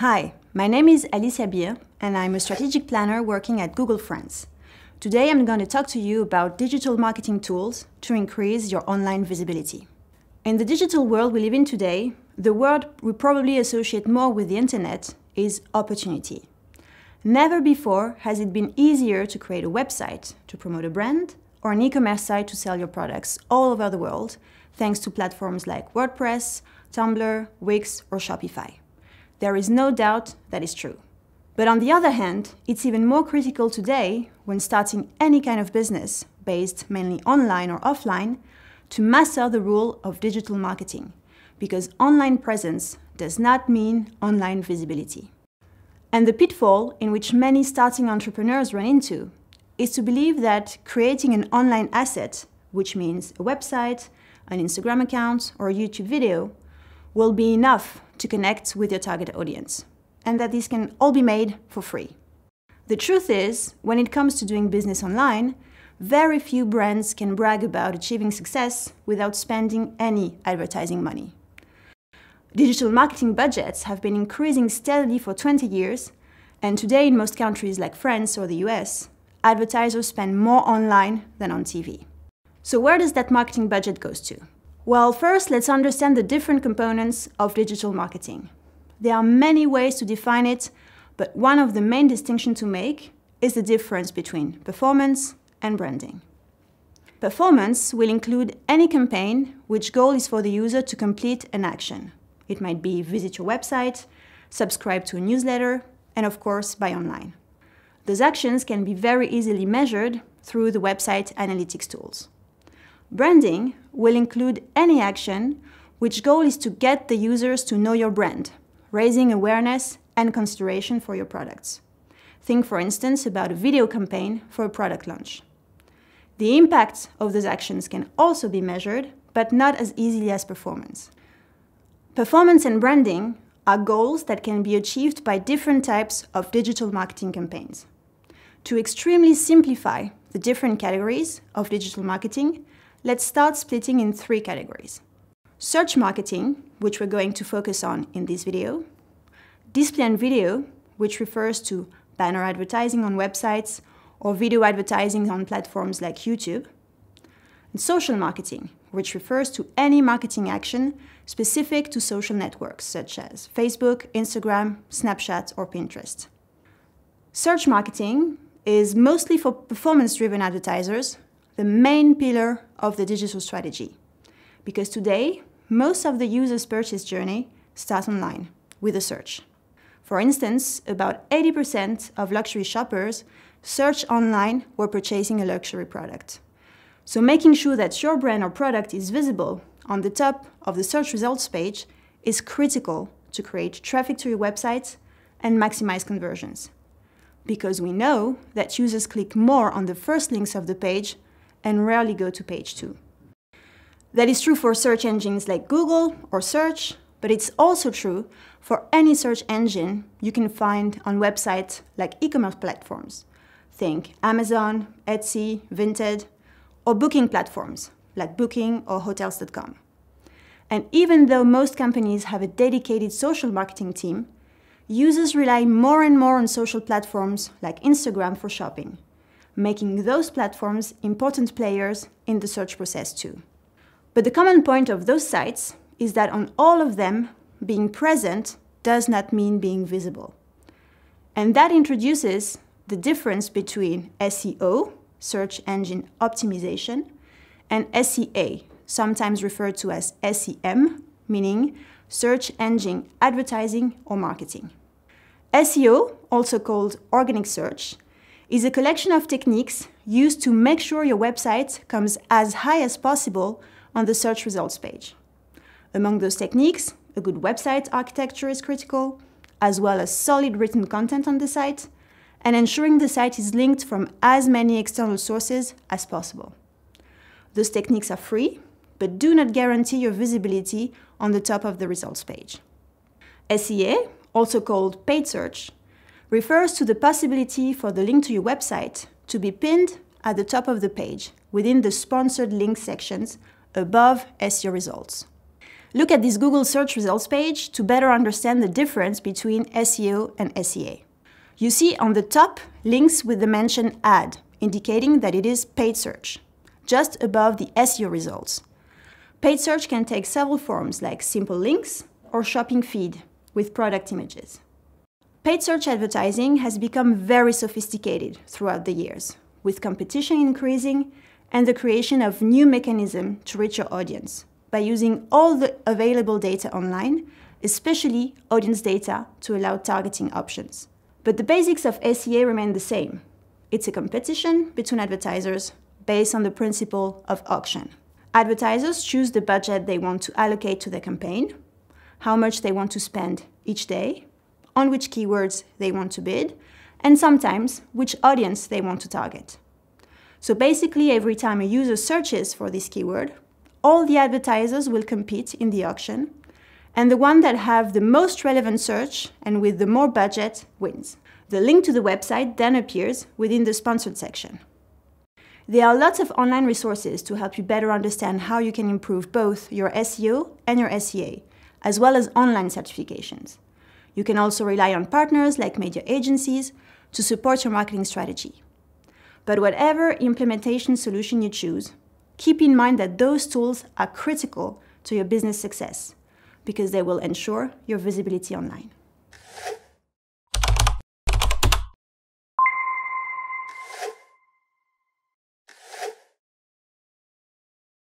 Hi, my name is Alicia Bier, and I'm a strategic planner working at Google France. Today I'm going to talk to you about digital marketing tools to increase your online visibility. In the digital world we live in today, the word we probably associate more with the internet is opportunity. Never before has it been easier to create a website to promote a brand or an e-commerce site to sell your products all over the world, thanks to platforms like WordPress, Tumblr, Wix, or Shopify. There is no doubt that is true. But on the other hand, it's even more critical today when starting any kind of business, based mainly online or offline, to master the rule of digital marketing, because online presence does not mean online visibility. And the pitfall in which many starting entrepreneurs run into is to believe that creating an online asset, which means a website, an Instagram account, or a YouTube video, will be enough to connect with your target audience, and that these can all be made for free. The truth is, when it comes to doing business online, very few brands can brag about achieving success without spending any advertising money. Digital marketing budgets have been increasing steadily for 20 years, and today in most countries like France or the US, advertisers spend more online than on TV. So where does that marketing budget goes to? Well, first, let's understand the different components of digital marketing. There are many ways to define it, but one of the main distinctions to make is the difference between performance and branding. Performance will include any campaign which goal is for the user to complete an action. It might be visit your website, subscribe to a newsletter, and of course, buy online. Those actions can be very easily measured through the website analytics tools. Branding will include any action which goal is to get the users to know your brand, raising awareness and consideration for your products. Think, for instance, about a video campaign for a product launch. The impact of those actions can also be measured, but not as easily as performance. Performance and branding are goals that can be achieved by different types of digital marketing campaigns. To extremely simplify the different categories of digital marketing, let's start splitting in three categories. Search marketing, which we're going to focus on in this video. Display and video, which refers to banner advertising on websites or video advertising on platforms like YouTube. And social marketing, which refers to any marketing action specific to social networks such as Facebook, Instagram, Snapchat, or Pinterest. Search marketing is mostly for performance driven advertisers the main pillar of the digital strategy. Because today, most of the user's purchase journey starts online with a search. For instance, about 80% of luxury shoppers search online while purchasing a luxury product. So making sure that your brand or product is visible on the top of the search results page is critical to create traffic to your website and maximize conversions. Because we know that users click more on the first links of the page and rarely go to page two. That is true for search engines like Google or Search, but it's also true for any search engine you can find on websites like e-commerce platforms. Think Amazon, Etsy, Vinted, or booking platforms like Booking or Hotels.com. And even though most companies have a dedicated social marketing team, users rely more and more on social platforms like Instagram for shopping making those platforms important players in the search process too. But the common point of those sites is that on all of them, being present does not mean being visible. And that introduces the difference between SEO, search engine optimization, and SEA, sometimes referred to as SEM, meaning search engine advertising or marketing. SEO, also called organic search, is a collection of techniques used to make sure your website comes as high as possible on the search results page. Among those techniques, a good website architecture is critical, as well as solid written content on the site, and ensuring the site is linked from as many external sources as possible. Those techniques are free, but do not guarantee your visibility on the top of the results page. SEA, also called paid search, refers to the possibility for the link to your website to be pinned at the top of the page within the sponsored link sections above SEO results. Look at this Google search results page to better understand the difference between SEO and SEA. You see on the top links with the mention ad, indicating that it is paid search, just above the SEO results. Paid search can take several forms like simple links or shopping feed with product images. Paid search advertising has become very sophisticated throughout the years, with competition increasing and the creation of new mechanism to reach your audience by using all the available data online, especially audience data to allow targeting options. But the basics of SEA remain the same. It's a competition between advertisers based on the principle of auction. Advertisers choose the budget they want to allocate to their campaign, how much they want to spend each day, on which keywords they want to bid, and sometimes which audience they want to target. So basically, every time a user searches for this keyword, all the advertisers will compete in the auction, and the one that have the most relevant search and with the more budget wins. The link to the website then appears within the sponsored section. There are lots of online resources to help you better understand how you can improve both your SEO and your SEA, as well as online certifications. You can also rely on partners like media agencies to support your marketing strategy. But whatever implementation solution you choose, keep in mind that those tools are critical to your business success because they will ensure your visibility online.